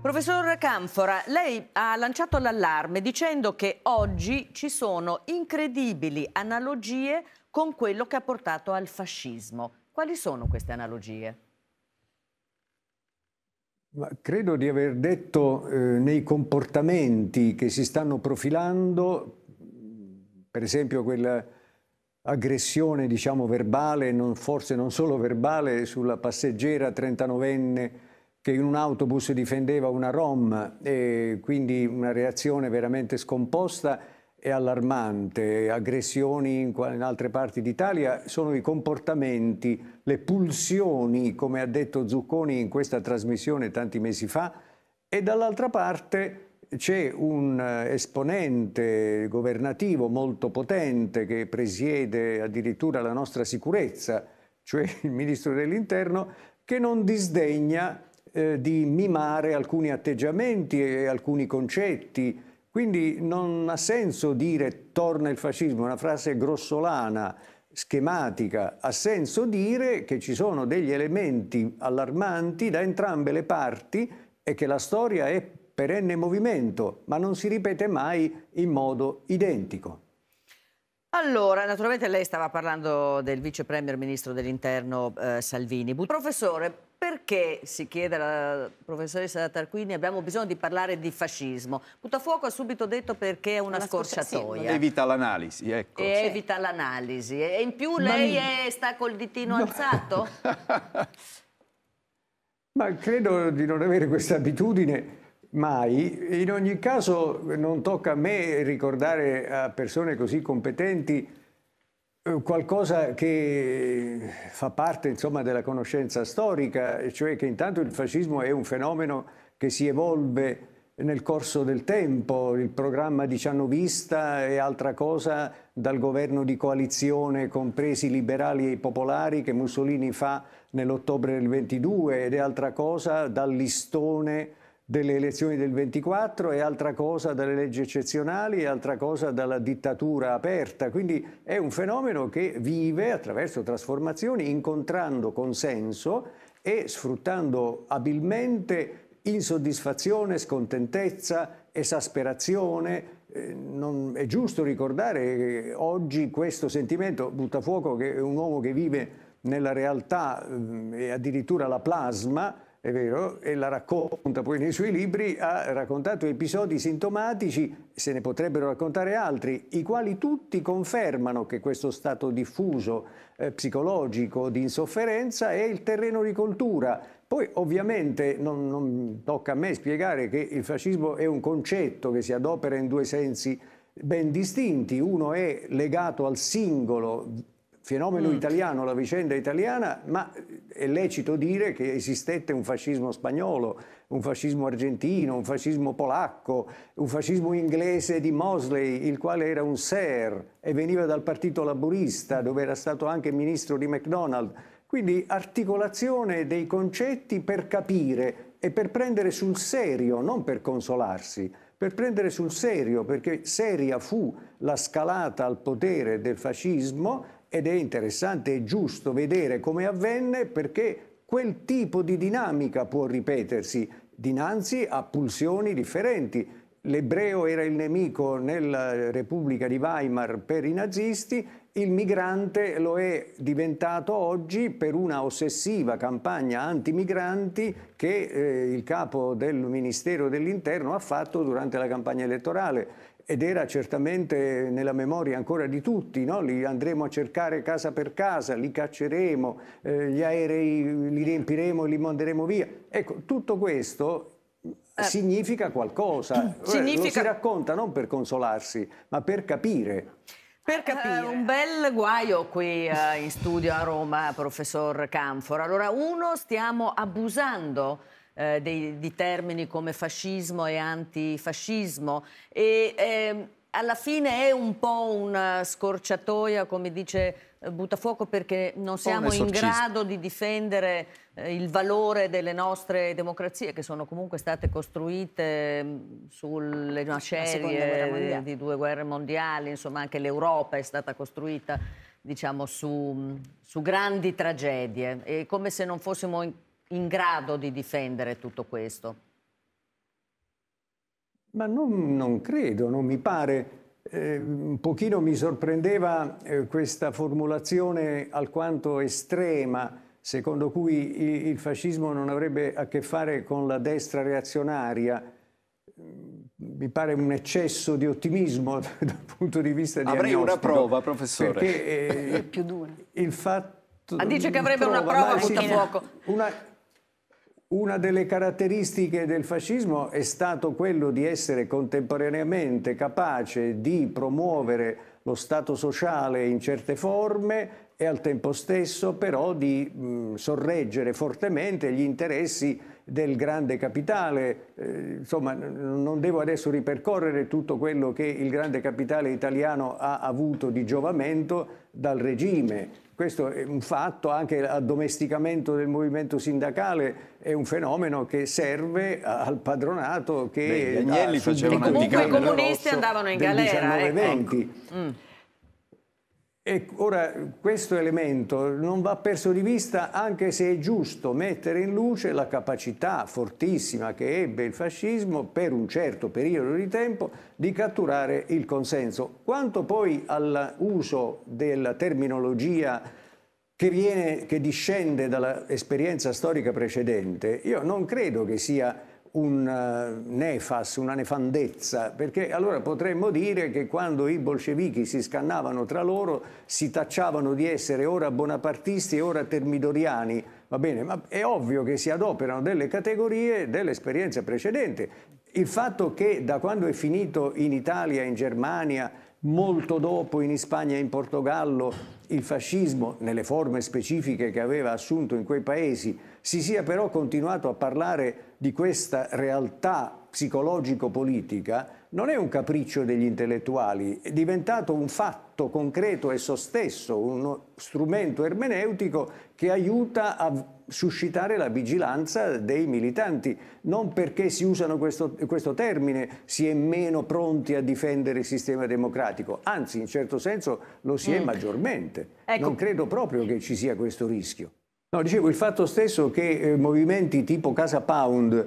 Professor Canfora, lei ha lanciato l'allarme dicendo che oggi ci sono incredibili analogie con quello che ha portato al fascismo. Quali sono queste analogie? Ma credo di aver detto eh, nei comportamenti che si stanno profilando, per esempio quella aggressione diciamo verbale, non, forse non solo verbale, sulla passeggera 39enne che in un autobus difendeva una rom, e quindi una reazione veramente scomposta e allarmante. Aggressioni in, in altre parti d'Italia sono i comportamenti, le pulsioni, come ha detto Zucconi in questa trasmissione tanti mesi fa, e dall'altra parte c'è un eh, esponente governativo molto potente che presiede addirittura la nostra sicurezza, cioè il ministro dell'interno, che non disdegna eh, di mimare alcuni atteggiamenti e alcuni concetti. Quindi non ha senso dire torna il fascismo, una frase grossolana, schematica, ha senso dire che ci sono degli elementi allarmanti da entrambe le parti e che la storia è perenne movimento, ma non si ripete mai in modo identico. Allora, naturalmente lei stava parlando del vice premier ministro dell'interno eh, Salvini. Professore, perché, si chiede alla professoressa Tarquini, abbiamo bisogno di parlare di fascismo? Buttafuoco ha subito detto perché è una, una scorciatoia. Sì, evita l'analisi, ecco. E sì. Evita l'analisi. E in più lei Ma... è, sta col ditino no. alzato? Ma credo di non avere questa abitudine mai. In ogni caso non tocca a me ricordare a persone così competenti eh, qualcosa che fa parte insomma, della conoscenza storica, cioè che intanto il fascismo è un fenomeno che si evolve nel corso del tempo, il programma diciannovista è altra cosa dal governo di coalizione, compresi i liberali e i popolari, che Mussolini fa nell'ottobre del 22 ed è altra cosa dal listone delle elezioni del 24 e altra cosa dalle leggi eccezionali, e altra cosa dalla dittatura aperta, quindi è un fenomeno che vive attraverso trasformazioni, incontrando consenso e sfruttando abilmente insoddisfazione, scontentezza, esasperazione. Eh, non, è giusto ricordare oggi questo sentimento, Buttafuoco che è un uomo che vive nella realtà mm, e addirittura la plasma, è vero, e la racconta poi nei suoi libri, ha raccontato episodi sintomatici, se ne potrebbero raccontare altri, i quali tutti confermano che questo stato diffuso eh, psicologico di insofferenza è il terreno di coltura. Poi ovviamente non, non tocca a me spiegare che il fascismo è un concetto che si adopera in due sensi ben distinti. Uno è legato al singolo fenomeno mm. italiano, la vicenda italiana, ma eh, è lecito dire che esistette un fascismo spagnolo, un fascismo argentino, un fascismo polacco, un fascismo inglese di Mosley, il quale era un ser e veniva dal partito laburista, dove era stato anche ministro di McDonald. Quindi articolazione dei concetti per capire e per prendere sul serio, non per consolarsi, per prendere sul serio, perché seria fu la scalata al potere del fascismo ed è interessante e giusto vedere come avvenne perché quel tipo di dinamica può ripetersi dinanzi a pulsioni differenti. L'ebreo era il nemico nella Repubblica di Weimar per i nazisti, il migrante lo è diventato oggi per una ossessiva campagna antimigranti che eh, il capo del Ministero dell'Interno ha fatto durante la campagna elettorale ed era certamente nella memoria ancora di tutti, no? li andremo a cercare casa per casa, li cacceremo, eh, gli aerei li riempiremo e li manderemo via. Ecco, tutto questo eh. significa qualcosa, mm. eh, significa... Lo si racconta non per consolarsi, ma per capire. Per capire. Uh, un bel guaio qui uh, in studio a Roma, professor Canfor. Allora, uno, stiamo abusando eh, dei, di termini come fascismo e antifascismo. E, eh, alla fine è un po' una eh, scorciatoia, come dice eh, Buttafuoco, perché non siamo in grado di difendere eh, il valore delle nostre democrazie, che sono comunque state costruite mm, sulle macerie di due guerre mondiali, insomma anche l'Europa è stata costruita diciamo, su, mm, su grandi tragedie. E come se non fossimo in in grado di difendere tutto questo? Ma non, non credo, non mi pare. Eh, un pochino mi sorprendeva eh, questa formulazione alquanto estrema secondo cui il fascismo non avrebbe a che fare con la destra reazionaria. Mm, mi pare un eccesso di ottimismo dal punto di vista di Avrei una prova, professore. Perché, eh, è più dura. Il fatto... Ma dice che avrebbe prova, una prova a sì, fuoco. Una, una delle caratteristiche del fascismo è stato quello di essere contemporaneamente capace di promuovere lo Stato sociale in certe forme e al tempo stesso però di mh, sorreggere fortemente gli interessi del grande capitale, eh, insomma non devo adesso ripercorrere tutto quello che il grande capitale italiano ha avuto di giovamento dal regime. Questo è un fatto, anche l'addomesticamento del movimento sindacale è un fenomeno che serve al padronato che... Beh, gli agnelli facevano anticamera. Comunque i comunisti andavano in galera. 1920. Ecco. Mm. E ora questo elemento non va perso di vista anche se è giusto mettere in luce la capacità fortissima che ebbe il fascismo per un certo periodo di tempo di catturare il consenso. Quanto poi all'uso della terminologia che, viene, che discende dall'esperienza storica precedente, io non credo che sia un eh, nefas, una nefandezza, perché allora potremmo dire che quando i bolscevichi si scannavano tra loro si tacciavano di essere ora bonapartisti e ora termidoriani, va bene, ma è ovvio che si adoperano delle categorie dell'esperienza precedente. Il fatto che da quando è finito in Italia, in Germania, molto dopo in Spagna e in Portogallo il fascismo, nelle forme specifiche che aveva assunto in quei paesi, si sia però continuato a parlare di questa realtà psicologico-politica non è un capriccio degli intellettuali, è diventato un fatto concreto esso stesso, uno strumento ermeneutico che aiuta a suscitare la vigilanza dei militanti, non perché si usano questo, questo termine si è meno pronti a difendere il sistema democratico, anzi in certo senso lo si è mm. maggiormente. Ecco. Non credo proprio che ci sia questo rischio. No, dicevo il fatto stesso che eh, movimenti tipo Casa Pound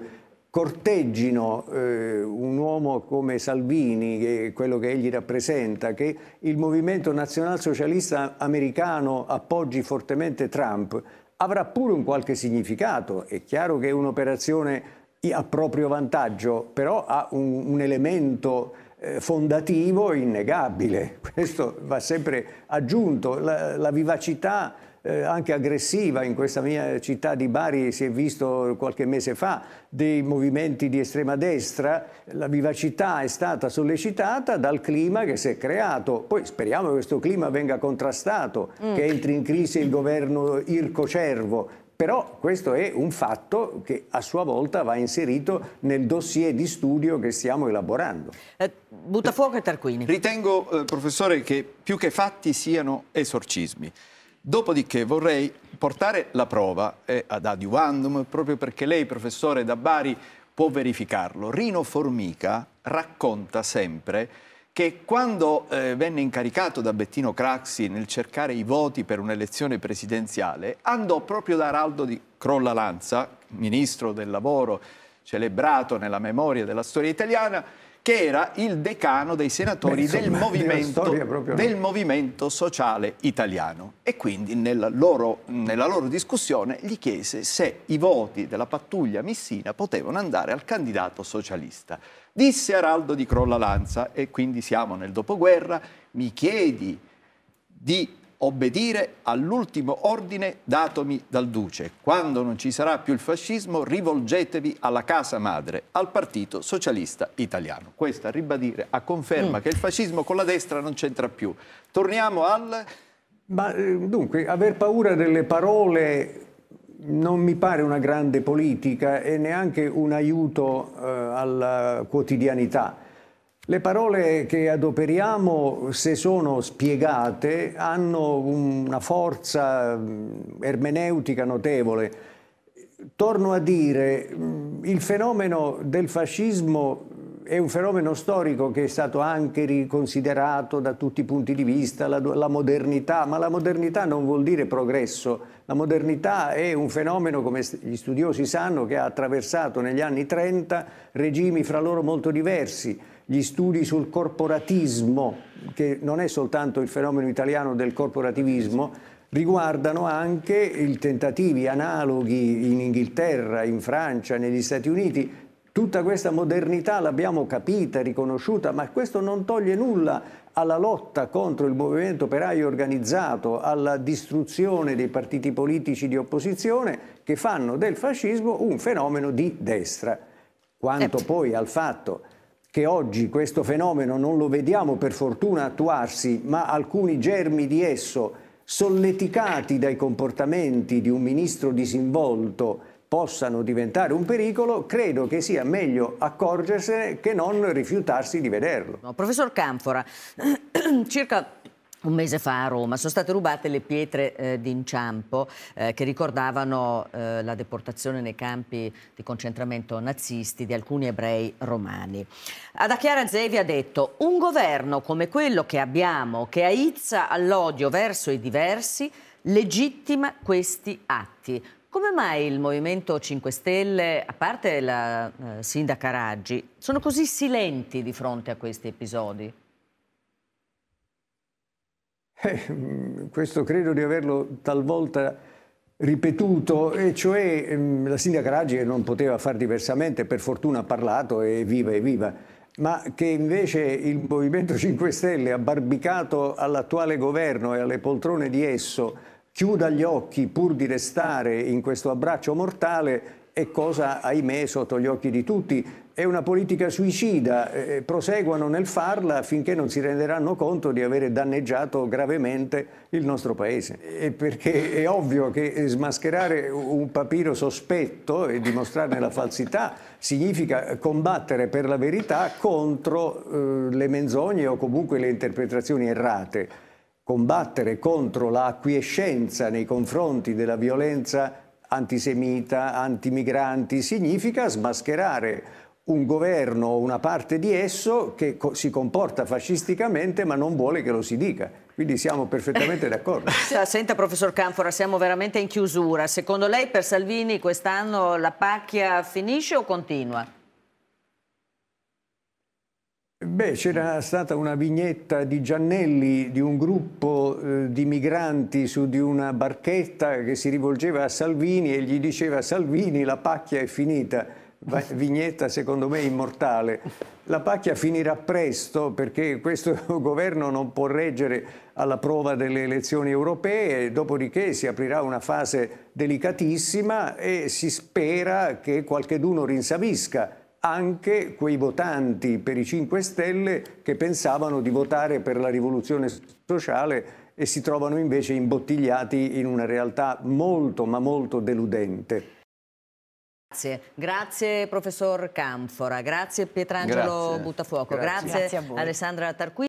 corteggino eh, un uomo come Salvini, che quello che egli rappresenta, che il movimento nazionalsocialista americano appoggi fortemente Trump, avrà pure un qualche significato. È chiaro che è un'operazione a proprio vantaggio, però ha un, un elemento eh, fondativo innegabile. Questo va sempre aggiunto, la, la vivacità eh, anche aggressiva in questa mia città di Bari, si è visto qualche mese fa, dei movimenti di estrema destra, la vivacità è stata sollecitata dal clima che si è creato. Poi speriamo che questo clima venga contrastato, mm. che entri in crisi il governo irco-cervo, però questo è un fatto che a sua volta va inserito nel dossier di studio che stiamo elaborando. Eh, Buttafuoco e Tarquini. Ritengo, eh, professore, che più che fatti siano esorcismi. Dopodiché vorrei portare la prova eh, ad adiuvandum, proprio perché lei, professore da Bari, può verificarlo. Rino Formica racconta sempre che quando eh, venne incaricato da Bettino Craxi nel cercare i voti per un'elezione presidenziale, andò proprio da Araldo di Crolla Lanza, ministro del lavoro celebrato nella memoria della storia italiana, che era il decano dei senatori Beh, insomma, del, movimento, del movimento sociale italiano. E quindi nella loro, nella loro discussione gli chiese se i voti della pattuglia missina potevano andare al candidato socialista. Disse Araldo di Crolla Lanza, e quindi siamo nel dopoguerra, mi chiedi di obbedire all'ultimo ordine datomi dal Duce. Quando non ci sarà più il fascismo, rivolgetevi alla casa madre, al Partito Socialista Italiano. Questa, ribadire, a conferma mm. che il fascismo con la destra non c'entra più. Torniamo al... Ma eh, dunque, aver paura delle parole non mi pare una grande politica e neanche un aiuto eh, alla quotidianità le parole che adoperiamo, se sono spiegate, hanno una forza mm, ermeneutica notevole. Torno a dire, mm, il fenomeno del fascismo è un fenomeno storico che è stato anche riconsiderato da tutti i punti di vista, la, la, modernità, ma la modernità non vuol dire progresso, la modernità è un fenomeno, come gli studiosi sanno, che ha attraversato negli anni 30 regimi fra loro molto diversi gli studi sul corporatismo, che non è soltanto il fenomeno italiano del corporativismo, riguardano anche i tentativi analoghi in Inghilterra, in Francia, negli Stati Uniti. Tutta questa modernità l'abbiamo capita, riconosciuta, ma questo non toglie nulla alla lotta contro il movimento operaio organizzato, alla distruzione dei partiti politici di opposizione che fanno del fascismo un fenomeno di destra. Quanto eh. poi al fatto che oggi questo fenomeno non lo vediamo per fortuna attuarsi, ma alcuni germi di esso, solleticati dai comportamenti di un ministro disinvolto, possano diventare un pericolo, credo che sia meglio accorgersene che non rifiutarsi di vederlo. No, professor Canfora, circa un mese fa a Roma sono state rubate le pietre eh, d'inciampo eh, che ricordavano eh, la deportazione nei campi di concentramento nazisti di alcuni ebrei romani. Ada Chiara Zevi ha detto un governo come quello che abbiamo che aizza all'odio verso i diversi legittima questi atti. Come mai il Movimento 5 Stelle, a parte la eh, sindaca Raggi, sono così silenti di fronte a questi episodi? Eh, mm, questo credo di averlo talvolta ripetuto, e cioè ehm, la sindaca Raggi non poteva far diversamente, per fortuna ha parlato e viva e viva, ma che invece il Movimento 5 Stelle, abbarbicato all'attuale governo e alle poltrone di esso, chiuda gli occhi pur di restare in questo abbraccio mortale è cosa, ahimè, sotto gli occhi di tutti, è una politica suicida, eh, eh, proseguono nel farla finché non si renderanno conto di avere danneggiato gravemente il nostro paese. E perché è ovvio che eh, smascherare un papiro sospetto e dimostrarne la falsità significa combattere per la verità contro eh, le menzogne o comunque le interpretazioni errate combattere contro l'acquiescenza nei confronti della violenza antisemita, antimigranti, significa smascherare un governo o una parte di esso che co si comporta fascisticamente ma non vuole che lo si dica. Quindi siamo perfettamente d'accordo. Senta professor Canfora, siamo veramente in chiusura. Secondo lei per Salvini quest'anno la pacchia finisce o continua? Beh, c'era stata una vignetta di Giannelli di un gruppo eh, di migranti su di una barchetta che si rivolgeva a Salvini e gli diceva Salvini la pacchia è finita Vignetta secondo me immortale. La pacchia finirà presto perché questo governo non può reggere alla prova delle elezioni europee, dopodiché si aprirà una fase delicatissima e si spera che qualcheduno rinsavisca anche quei votanti per i 5 Stelle che pensavano di votare per la rivoluzione sociale e si trovano invece imbottigliati in una realtà molto ma molto deludente. Grazie, grazie professor Canfora, grazie Pietrangelo grazie. Buttafuoco, grazie, grazie Alessandra Tarquini.